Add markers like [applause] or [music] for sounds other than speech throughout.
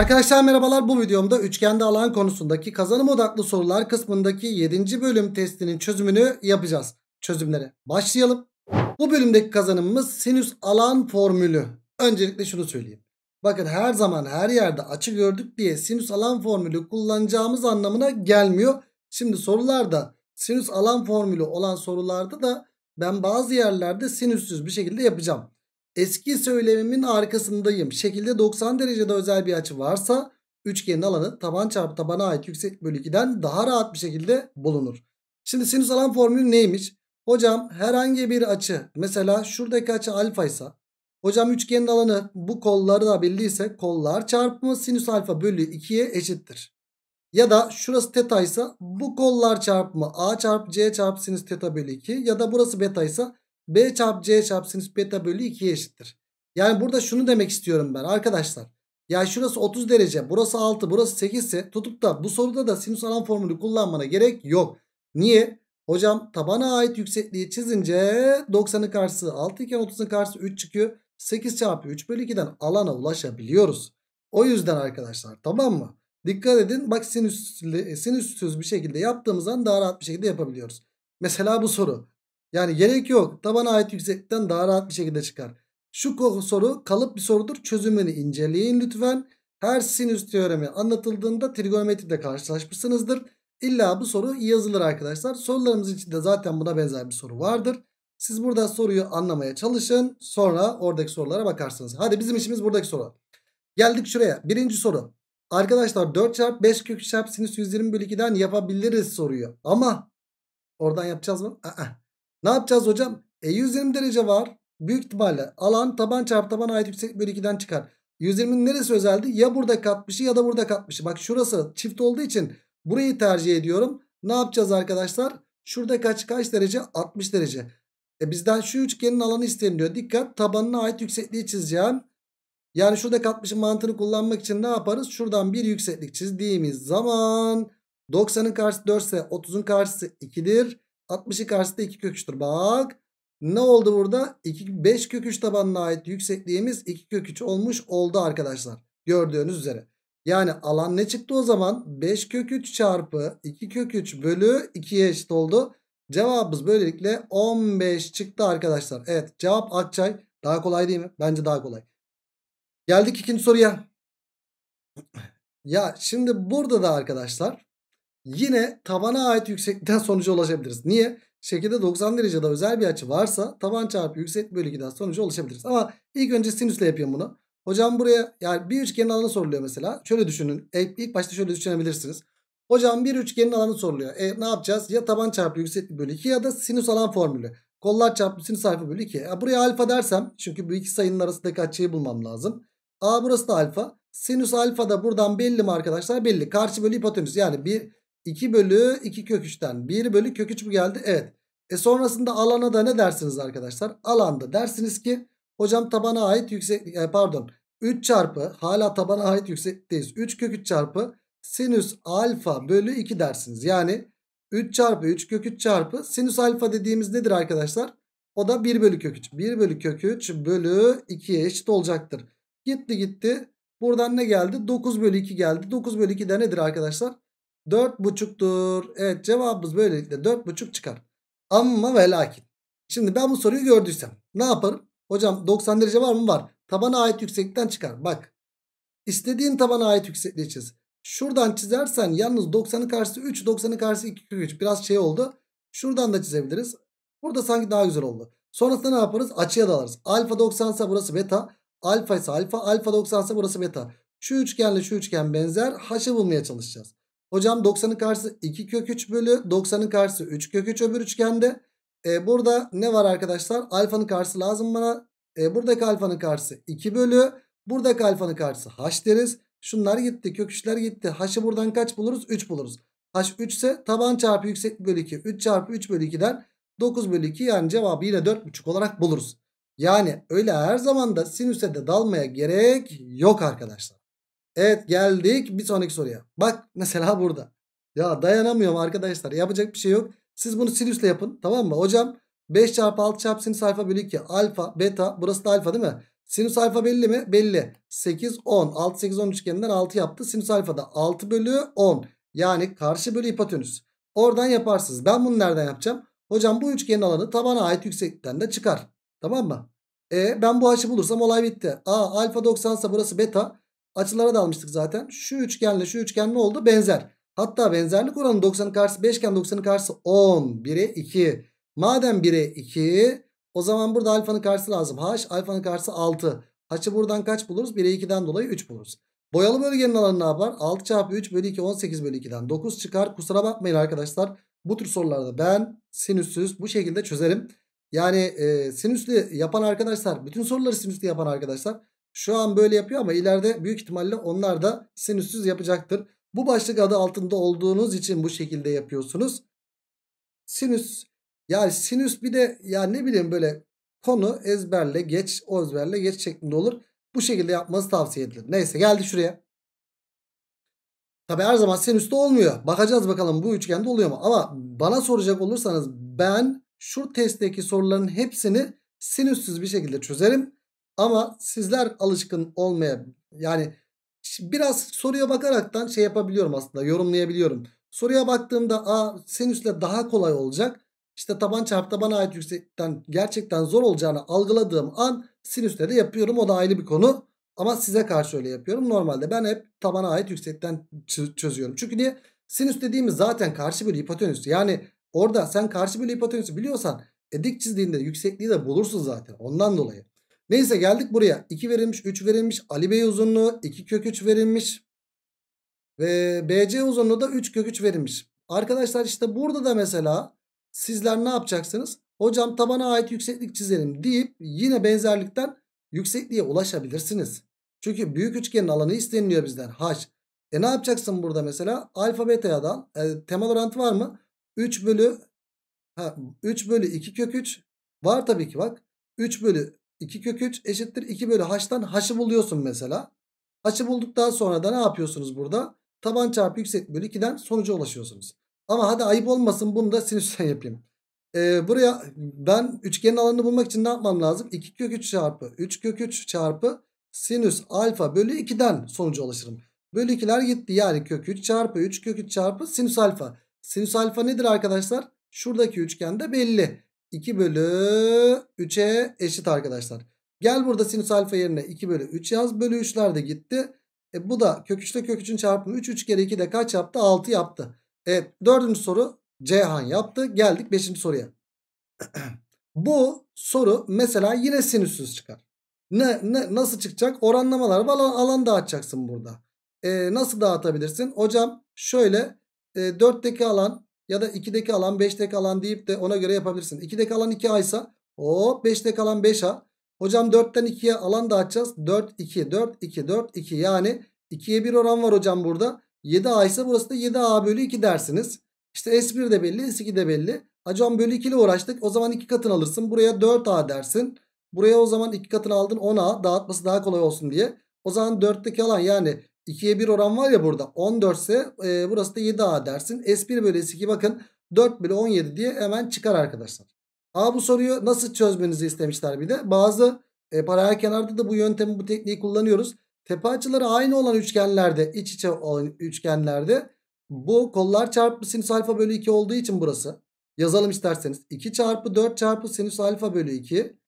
Arkadaşlar merhabalar bu videomda üçgende alan konusundaki kazanım odaklı sorular kısmındaki 7. bölüm testinin çözümünü yapacağız. Çözümlere başlayalım. Bu bölümdeki kazanımımız sinüs alan formülü. Öncelikle şunu söyleyeyim. Bakın her zaman her yerde açı gördük diye sinüs alan formülü kullanacağımız anlamına gelmiyor. Şimdi sorularda sinüs alan formülü olan sorularda da ben bazı yerlerde sinüssüz bir şekilde yapacağım eski söylemimin arkasındayım. Şekilde 90 derecede özel bir açı varsa üçgenin alanı taban çarpı tabana ait yüksek bölü 2'den daha rahat bir şekilde bulunur. Şimdi sinüs alan formülü neymiş? Hocam herhangi bir açı mesela şuradaki açı alfa ise hocam üçgenin alanı bu kolları da bildiyse kollar çarpımı sinüs alfa bölü 2'ye eşittir. Ya da şurası teta ise bu kollar çarpımı a çarpı c çarpı sinüs teta bölü 2 ya da burası beta ise B çarpı C çarpı sinüs beta bölü 2'ye eşittir. Yani burada şunu demek istiyorum ben arkadaşlar. Ya şurası 30 derece burası 6 burası 8 ise tutup da bu soruda da sinüs alan formülü kullanmana gerek yok. Niye? Hocam tabana ait yüksekliği çizince 90'ın karşısı 6 iken 30'un karşısı 3 çıkıyor. 8 çarpı 3 bölü 2'den alana ulaşabiliyoruz. O yüzden arkadaşlar tamam mı? Dikkat edin bak sinüs, sinüsüz bir şekilde yaptığımızdan daha rahat bir şekilde yapabiliyoruz. Mesela bu soru. Yani gerek yok. Tabana ait yükseklikten daha rahat bir şekilde çıkar. Şu soru kalıp bir sorudur. Çözümünü inceleyin lütfen. Her sinüs teoremi anlatıldığında trigonometride karşılaşmışsınızdır. İlla bu soru yazılır arkadaşlar. Sorularımız içinde zaten buna benzer bir soru vardır. Siz burada soruyu anlamaya çalışın. Sonra oradaki sorulara bakarsınız. Hadi bizim işimiz buradaki soru. Geldik şuraya. Birinci soru. Arkadaşlar 4 çarp 5 kök çarp sinüs 120 bölü 2'den yapabiliriz soruyu. Ama oradan yapacağız mı? Aa, ne yapacağız hocam? E 120 derece var. Büyük ihtimalle alan taban çarpı taban ait yükseklik bölü 2'den çıkar. 120'nin neresi özeldi? Ya burada katmışı ya da burada katmışı. Bak şurası çift olduğu için burayı tercih ediyorum. Ne yapacağız arkadaşlar? Şurada kaç kaç derece? 60 derece. E bizden şu üçgenin alanı isteniliyor. Dikkat tabanına ait yüksekliği çizeceğim. Yani şurada katmışın mantığını kullanmak için ne yaparız? Şuradan bir yükseklik çizdiğimiz zaman 90'ın karşısı 4 ise 30'un karşısı 2'dir. 60'ı karşısında 2 kök 3'tür. Bak ne oldu burada? 2, 5 kök 3 tabanına ait yüksekliğimiz 2 kök 3 olmuş oldu arkadaşlar. Gördüğünüz üzere. Yani alan ne çıktı o zaman? 5 kök 3 çarpı 2 kök 3 bölü 2'ye eşit oldu. Cevabımız böylelikle 15 çıktı arkadaşlar. Evet cevap Akçay. Daha kolay değil mi? Bence daha kolay. Geldik ikinci soruya. Ya şimdi burada da arkadaşlar yine tabana ait yükseklikten sonuca ulaşabiliriz. Niye? Şekilde 90 derecede özel bir açı varsa taban çarpı yüksek bölü 2'den sonuca ulaşabiliriz. Ama ilk önce sinüsle yapayım bunu. Hocam buraya yani bir üçgenin alanı soruluyor mesela. Şöyle düşünün. E, ilk başta şöyle düşünebilirsiniz. Hocam bir üçgenin alanı soruluyor. E ne yapacağız? Ya taban çarpı yükseklik bölü 2 ya da sinüs alan formülü. Kollar çarpı sinüs alfa bölü 2. E, buraya alfa dersem çünkü bu iki sayının arasındaki açıyı bulmam lazım. A burası da alfa. Sinüs alfa da buradan belli mi arkadaşlar? Belli. Karşı bölü hipotenüs. Yani bir 2 bölü 2 kök 3'ten 1 bölü kök 3 mü geldi? Evet. E sonrasında alana da ne dersiniz arkadaşlar? Alanda dersiniz ki hocam tabana ait yüksek e, pardon 3 çarpı hala tabana ait yüksekteyiz. 3 kök 3 çarpı sinüs alfa bölü 2 dersiniz. Yani 3 çarpı 3 kök 3 çarpı sinüs alfa dediğimiz nedir arkadaşlar? O da 1 bölü kök 3. 1 bölü kök 3 bölü 2'ye eşit olacaktır. Gitti gitti. Buradan ne geldi? 9 bölü 2 geldi. 9 bölü 2 de nedir arkadaşlar? Dört 4,5'tur. Evet cevabımız böylelikle dört buçuk çıkar. Ama ve lakin. Şimdi ben bu soruyu gördüysem ne yaparım? Hocam 90 derece var mı? Var. Tabana ait yükseklikten çıkar. Bak. İstediğin tabana ait yüksekliği çiz. Şuradan çizersen yalnız 90'ın karşısı 3, 90'ın karşısı 2, 3. Biraz şey oldu. Şuradan da çizebiliriz. Burada sanki daha güzel oldu. Sonrasında ne yaparız? Açıya dalarız. Alfa 90 ise burası beta. Alfa ise alfa. Alfa 90 ise burası beta. Şu üçgenle şu üçgen benzer. Haş'ı bulmaya çalışacağız. Hocam 90'ın karşısı 2 kök 3 bölü 90'ın karşısı 3 kök 3 öbür üçgende. E, burada ne var arkadaşlar? Alfanın karşısı lazım bana. E, buradaki alfanın karşısı 2 bölü. Buradaki alfanın karşısı h deriz. Şunlar gitti. Kök 3'ler gitti. H'ı buradan kaç buluruz? 3 buluruz. H 3 ise taban çarpı yükseklik bölü 2. 3 çarpı 3 bölü 2'den 9 bölü 2 yani cevabı yine 4,5 olarak buluruz. Yani öyle her zaman da sinüse de dalmaya gerek yok arkadaşlar. Evet geldik bir sonraki soruya. Bak mesela burada. Ya dayanamıyorum arkadaşlar. Yapacak bir şey yok. Siz bunu sinüsle yapın. Tamam mı? Hocam 5 çarpı 6 çarpı sinüs alfa bölü 2. Alfa, beta. Burası da alfa değil mi? Sinüs alfa belli mi? Belli. 8, 10. 6, 8, 10 üçgeninden 6 yaptı. Sinüs alfa da 6 bölü 10. Yani karşı bölü hipotenüs. Oradan yaparsınız. Ben bunu nereden yapacağım? Hocam bu üçgenin alanı tabana ait yükseklikten de çıkar. Tamam mı? E, ben bu açı bulursam olay bitti. A alfa 90 ise burası beta. Açılara da almıştık zaten. Şu üçgenle şu üçgen ne oldu? Benzer. Hatta benzerlik oranı 90'ın karşısı 5 iken 90'ın karşısı 10. 1'e 2. Madem 1'e 2 o zaman burada alfanın karşısı lazım. H alfanın karşısı 6. H'ı buradan kaç buluruz? 1'e 2'den dolayı 3 buluruz. Boyalı bölgenin alanı ne yapar? 6 çarpı 3 bölü 2 18 bölü 2'den 9 çıkar. Kusura bakmayın arkadaşlar. Bu tür sorularda ben sinüsüz bu şekilde çözerim. Yani e, sinüslü yapan arkadaşlar bütün soruları sinüslü yapan arkadaşlar şu an böyle yapıyor ama ileride büyük ihtimalle onlar da sinüssüz yapacaktır. Bu başlık adı altında olduğunuz için bu şekilde yapıyorsunuz. Sinüs yani sinüs bir de yani ne bileyim böyle konu ezberle geç o ezberle geç şeklinde olur. Bu şekilde yapması tavsiye edilir. Neyse geldi şuraya. Tabi her zaman sinüste olmuyor. Bakacağız bakalım bu üçgende oluyor mu? Ama bana soracak olursanız ben şu testteki soruların hepsini sinüssüz bir şekilde çözerim. Ama sizler alışkın olmaya yani biraz soruya bakaraktan şey yapabiliyorum aslında yorumlayabiliyorum. Soruya baktığımda a sinüsle daha kolay olacak. İşte taban çarpı tabana ait yüksekten gerçekten zor olacağını algıladığım an sinüsle de yapıyorum. O da ayrı bir konu. Ama size karşı öyle yapıyorum. Normalde ben hep tabana ait yüksekten çözüyorum. Çünkü niye? Sinüs dediğimiz zaten karşı bölü hipotenüs. Yani orada sen karşı bölü hipotenüsü biliyorsan e, dik çizdiğinde yüksekliği de bulursun zaten. Ondan dolayı. Neyse geldik buraya. 2 verilmiş 3 verilmiş. Ali Bey uzunluğu 2 kök 3 verilmiş. Ve BC uzunluğu da 3 kök 3 verilmiş. Arkadaşlar işte burada da mesela sizler ne yapacaksınız? Hocam tabana ait yükseklik çizelim deyip yine benzerlikten yüksekliğe ulaşabilirsiniz. Çünkü büyük üçgenin alanı isteniliyor bizden. H. E ne yapacaksın burada mesela? Alfa beta'dan e, temel orantı var mı? 3 bölü ha, 3 bölü 2 kök 3 var tabii ki bak. 3 bölü 2 kök 3 eşittir 2 bölü h'tan h'ı buluyorsun mesela. H'ı bulduktan sonra da ne yapıyorsunuz burada? Taban çarpı yüksek bölü 2'den sonuca ulaşıyorsunuz. Ama hadi ayıp olmasın bunu da sinüsten yapayım. Ee, buraya ben üçgenin alanını bulmak için ne yapmam lazım? 2 kök 3 çarpı 3 kök 3 çarpı sinüs alfa bölü 2'den sonuca ulaşırım. Bölü 2'ler gitti yani kök 3 çarpı 3 kök 3 çarpı sinüs alfa. Sinüs alfa nedir arkadaşlar? Şuradaki üçgende belli. 2 bölü 3'e eşit arkadaşlar. Gel burada sinüs alfa yerine 2 bölü 3 yaz. Bölü 3'ler de gitti. E bu da kök 3 ile kök 3'ün çarpımı 3. 3 kere 2 de kaç yaptı? 6 yaptı. Evet dördüncü soru Ceyhan yaptı. Geldik beşinci soruya. [clears throat] bu soru mesela yine sinüssüz çıkar. Ne, ne Nasıl çıkacak? Oranlamalar var. Alan, alan dağıtacaksın burada. E, nasıl dağıtabilirsin? Hocam şöyle e, 4'teki alan ya da 2'deki alan 5'deki alan deyip de ona göre yapabilirsin. 2'deki alan 2A ise hop 5'deki alan 5A. Hocam 4'ten 2'ye alan da açacağız. 4 2 4 2 4 2 yani 2'ye 1 oran var hocam burada. 7A ise burası da 7A bölü 2 dersiniz. İşte S1 de belli S2 de belli. Hocam bölü 2 ile uğraştık. O zaman 2 katını alırsın. Buraya 4A dersin. Buraya o zaman 2 katını aldın 10A dağıtması daha kolay olsun diye. O zaman 4'teki alan yani 2'ye 1 oran var ya burada. 14 ise e, burası da 7A dersin. S1 bölü S2 bakın 4 bölü 17 diye hemen çıkar arkadaşlar. A bu soruyu nasıl çözmenizi istemişler bir de. Bazı e, paralel kenarda da bu yöntemi bu tekniği kullanıyoruz. Tepe açıları aynı olan üçgenlerde iç içe olan üçgenlerde bu kollar çarpı sinüs alfa bölü 2 olduğu için burası. Yazalım isterseniz 2 çarpı 4 çarpı sinüs alfa bölü 2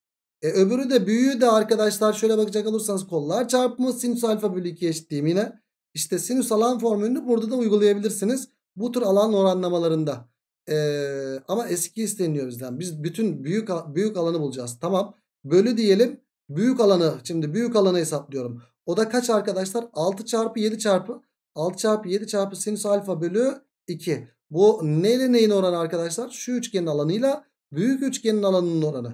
e öbürü de büyüğü de arkadaşlar şöyle bakacak olursanız kollar çarpımı sinüs alfa bölü 2 eşittiğim yine. İşte sinüs alan formülünü burada da uygulayabilirsiniz. Bu tür alan oranlamalarında. Ee, ama eski isteniyor bizden. Biz bütün büyük büyük alanı bulacağız. Tamam. Bölü diyelim. Büyük alanı. Şimdi büyük alanı hesaplıyorum. O da kaç arkadaşlar? 6 çarpı 7 çarpı. 6 çarpı 7 çarpı sinüs alfa bölü 2. Bu neyle neyin oranı arkadaşlar? Şu üçgenin alanıyla büyük üçgenin alanının oranı.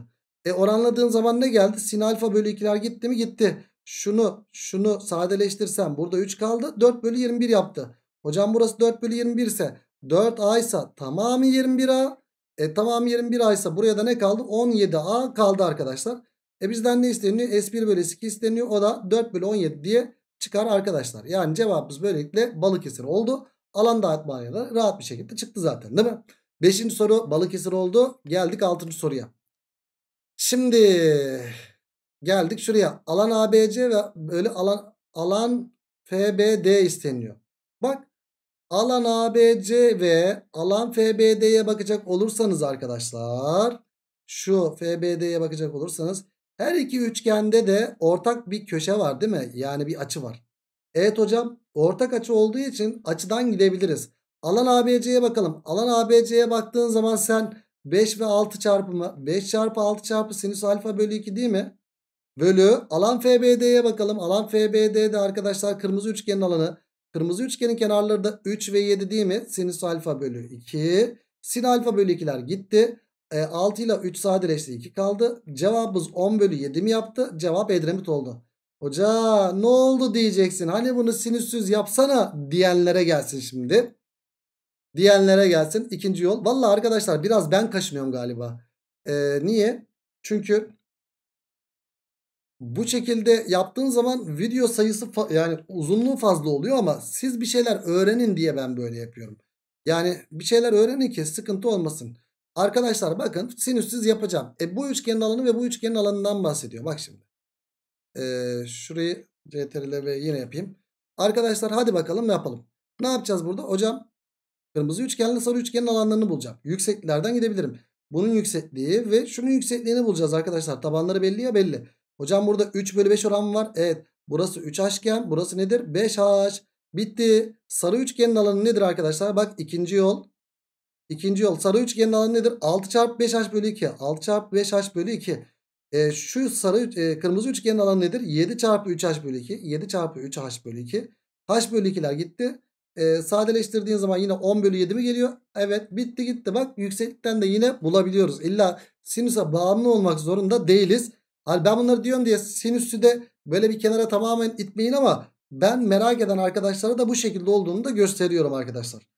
E oranladığın zaman ne geldi? Sin alfa bölü 2'ler gitti mi? Gitti. Şunu şunu sadeleştirsem burada 3 kaldı. 4 bölü 21 yaptı. Hocam burası 4 bölü 21 ise 4A ise tamamı 21A. E tamamı 21A ise buraya da ne kaldı? 17A kaldı arkadaşlar. E bizden ne isteniyor? S1 bölü S2 isteniyor. O da 4 bölü 17 diye çıkar arkadaşlar. Yani cevabımız böylelikle Balıkesir oldu. Alan dağıtma da rahat bir şekilde çıktı zaten değil mi? Beşinci soru Balıkesir oldu. Geldik altıncı soruya. Şimdi geldik şuraya. Alan ABC ve böyle alan alan FBD isteniyor. Bak alan ABC ve alan FBD'ye bakacak olursanız arkadaşlar şu FBD'ye bakacak olursanız her iki üçgende de ortak bir köşe var değil mi? Yani bir açı var. Evet hocam ortak açı olduğu için açıdan gidebiliriz. Alan ABC'ye bakalım. Alan ABC'ye baktığın zaman sen 5 ve 6 çarpımı 5 çarpı 6 çarpı sinüs alfa bölü 2 değil mi? Bölü alan FBD'ye bakalım. Alan FBD'de arkadaşlar kırmızı üçgenin alanı. Kırmızı üçgenin kenarları da 3 ve 7 değil mi? Sinüs alfa bölü 2. Sin alfa bölü 2'ler gitti. E, 6 ile 3 sadeleşti 2 kaldı. Cevabımız 10 bölü 7 mi yaptı? Cevap Edremit oldu. Hoca ne oldu diyeceksin. Hani bunu sinüssüz yapsana diyenlere gelsin şimdi. Diyenlere gelsin ikinci yol. Valla arkadaşlar biraz ben kaşınıyorum galiba. Ee, niye? Çünkü bu şekilde yaptığın zaman video sayısı yani uzunluğu fazla oluyor ama siz bir şeyler öğrenin diye ben böyle yapıyorum. Yani bir şeyler öğrenin ki sıkıntı olmasın. Arkadaşlar bakın sinüssüz yapacağım. E bu üçgenin alanı ve bu üçgenin alanından bahsediyor. Bak şimdi. Ee, şurayı CTRL ve yine yapayım. Arkadaşlar hadi bakalım ne yapalım. Ne yapacağız burada? Hocam Kırmızı üçgenle sarı üçgenin alanlarını bulacağım. Yüksekliklerden gidebilirim. Bunun yüksekliği ve şunun yüksekliğini bulacağız arkadaşlar. Tabanları belli ya belli. Hocam burada 3 bölü 5 oran var. Evet. Burası 3 iken burası nedir? 5H. Bitti. Sarı üçgenin alanı nedir arkadaşlar? Bak ikinci yol. İkinci yol. Sarı üçgenin alanı nedir? 6 çarpı 5H bölü 2. 6 çarpı 5H bölü 2. E, şu sarı e, kırmızı üçgenin alanı nedir? 7 çarpı 3H bölü 2. 7 çarpı 3H bölü 2. H bölü 2'ler gitti. E, sadeleştirdiğin zaman yine 10 bölü 7 mi geliyor? Evet bitti gitti bak yükseklikten de yine bulabiliyoruz. İlla sinüse bağımlı olmak zorunda değiliz. Hani ben bunları diyorum diye sinüsü de böyle bir kenara tamamen itmeyin ama ben merak eden arkadaşlara da bu şekilde olduğunu da gösteriyorum arkadaşlar.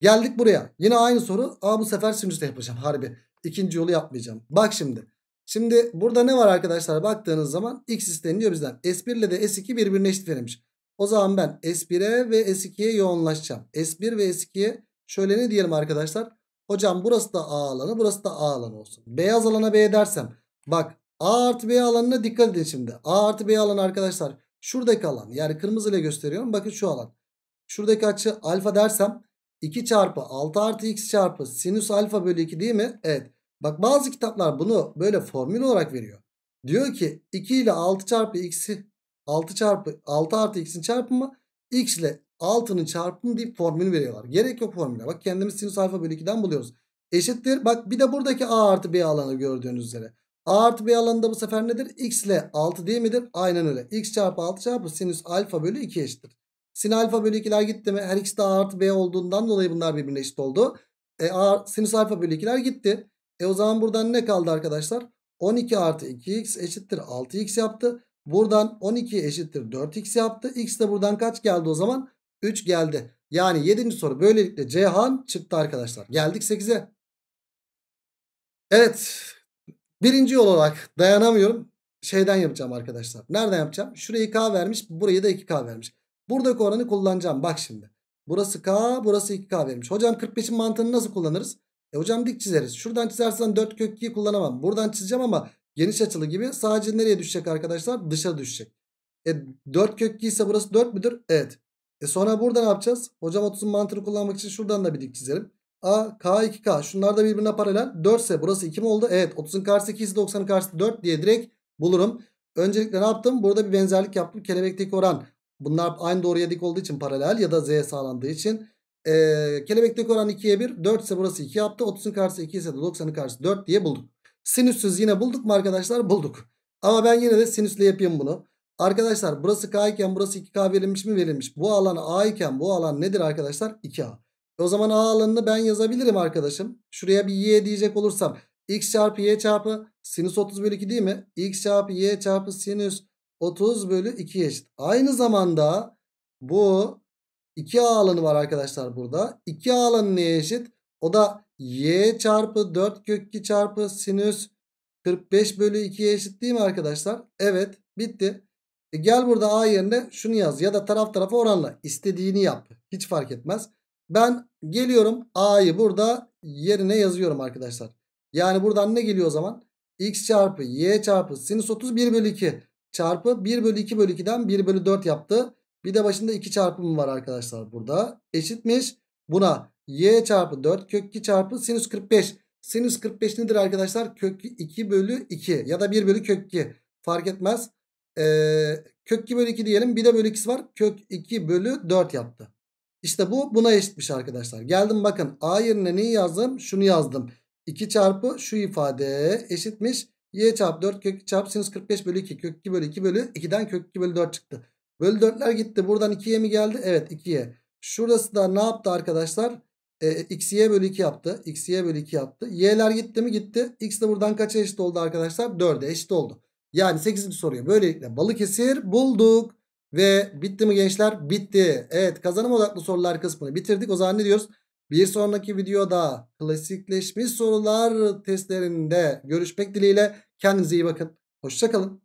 Geldik buraya. Yine aynı soru ama bu sefer de yapacağım harbi. İkinci yolu yapmayacağım. Bak şimdi. Şimdi burada ne var arkadaşlar baktığınız zaman x isteniliyor bizden. S1 ile de S2 birbirine eşit verilmiş. O zaman ben S1'e ve S2'ye yoğunlaşacağım. S1 ve S2'ye şöyle ne diyelim arkadaşlar? Hocam burası da A alanı burası da A alanı olsun. Beyaz alana B dersem bak A artı B alanına dikkat edin şimdi. A artı B alanı arkadaşlar şuradaki alan yani kırmızı ile gösteriyorum. Bakın şu alan. Şuradaki açı alfa dersem 2 çarpı 6 artı x çarpı sinüs alfa bölü 2 değil mi? Evet. Bak bazı kitaplar bunu böyle formül olarak veriyor. Diyor ki 2 ile 6 çarpı x'i 6 çarpı 6 artı x'in çarpımı x ile 6'nın çarpımı deyip formülü veriyorlar. Gerek yok formüle. Bak kendimiz sinüs alfa bölü 2'den buluyoruz. Eşittir. Bak bir de buradaki a artı b alanı gördüğünüz üzere. A artı B alanında bu sefer nedir? X ile 6 değil midir? Aynen öyle. X çarpı 6 çarpı sinüs alfa bölü 2 eşittir. Sin alfa bölü 2'ler gitti mi? Her ikisi de A artı B olduğundan dolayı bunlar birbirine eşit oldu. E, A, sinüs alfa bölü 2'ler gitti. E o zaman buradan ne kaldı arkadaşlar? 12 artı 2x eşittir 6x yaptı. Buradan 12 eşittir 4x yaptı. X de buradan kaç geldi o zaman? 3 geldi. Yani 7. soru böylelikle Cihan çıktı arkadaşlar. Geldik 8'e. Evet. Birinci yol olarak dayanamıyorum. Şeyden yapacağım arkadaşlar. Nereden yapacağım? Şurayı K vermiş. Burayı da 2K vermiş. Buradaki oranı kullanacağım. Bak şimdi. Burası K. Burası 2K vermiş. Hocam 45'in mantığını nasıl kullanırız? E hocam dik çizeriz. Şuradan çizersen 4 kök 2'yi kullanamam. Buradan çizeceğim ama geniş açılı gibi sadece nereye düşecek arkadaşlar? Dışa düşecek. E 4 kök ise burası 4 müdür? Evet. E sonra burada ne yapacağız? Hocam 30'un mantığını kullanmak için şuradan da bir dik çizelim. A, K, 2K. Şunlar da birbirine paralel. 4 ise burası 2 mi oldu? Evet. 30'un karşısı 2 ise 90'ın karşısı 4 diye direkt bulurum. Öncelikle ne yaptım? Burada bir benzerlik yaptım. Kelebekteki oran. Bunlar aynı doğruya dik olduğu için paralel ya da Z sağlandığı için. E, kelebekteki oran 2'ye 1. 4 ise burası 2 yaptı. 30'un karşısı 2 ise 90'ın karşısı 4 diye bulduk. Sinüssüz yine bulduk mu arkadaşlar? Bulduk. Ama ben yine de sinüsle yapayım bunu. Arkadaşlar burası K iken burası 2K verilmiş mi verilmiş. Bu alan A iken bu alan nedir arkadaşlar? 2A. E, o zaman A alanını ben yazabilirim arkadaşım. Şuraya bir Y diyecek olursam. X çarpı Y çarpı sinüs 30 bölü 2 değil mi? X çarpı Y çarpı sinüs 30 bölü 2 eşit. Aynı zamanda bu 2A alanı var arkadaşlar burada. 2A alanı neye eşit? O da y çarpı 4 kök 2 çarpı sinüs 45 bölü 2'ye eşit değil mi arkadaşlar? Evet bitti. E gel burada a yerine şunu yaz ya da taraf tarafa oranla istediğini yap. Hiç fark etmez. Ben geliyorum a'yı burada yerine yazıyorum arkadaşlar. Yani buradan ne geliyor o zaman? x çarpı y çarpı sinüs 30 1 bölü 2 çarpı 1 bölü 2 bölü 2'den 1 bölü 4 yaptı. Bir de başında 2 çarpımı var arkadaşlar burada. Eşitmiş. Buna y çarpı 4 kök 2 çarpı sinüs 45. Sinüs 45 nedir arkadaşlar? Kök 2 bölü 2 ya da 1 bölü kök 2 fark etmez. Ee, kök 2 bölü 2 diyelim bir de bölü 2'si var. Kök 2 bölü 4 yaptı. İşte bu buna eşitmiş arkadaşlar. Geldim bakın a yerine neyi yazdım? Şunu yazdım. 2 çarpı şu ifade eşitmiş. y çarpı 4 kök 2 çarpı sinüs 45 bölü 2 kök 2 bölü 2 bölü 2'den kök 2 bölü 4 çıktı. Bölü 4'ler gitti. Buradan 2'ye mi geldi? Evet 2'ye. Şurası da ne yaptı arkadaşlar? e, xy bölü 2 yaptı. xy bölü 2 yaptı. y'ler gitti mi gitti. x de buradan kaça eşit oldu arkadaşlar? 4'e eşit oldu. Yani 8. soruyu böylelikle Balıkesir bulduk. Ve bitti mi gençler? Bitti. Evet kazanım odaklı sorular kısmını bitirdik. O zaman ne diyoruz? Bir sonraki videoda klasikleşmiş sorular testlerinde görüşmek dileğiyle. Kendinize iyi bakın. Hoşçakalın.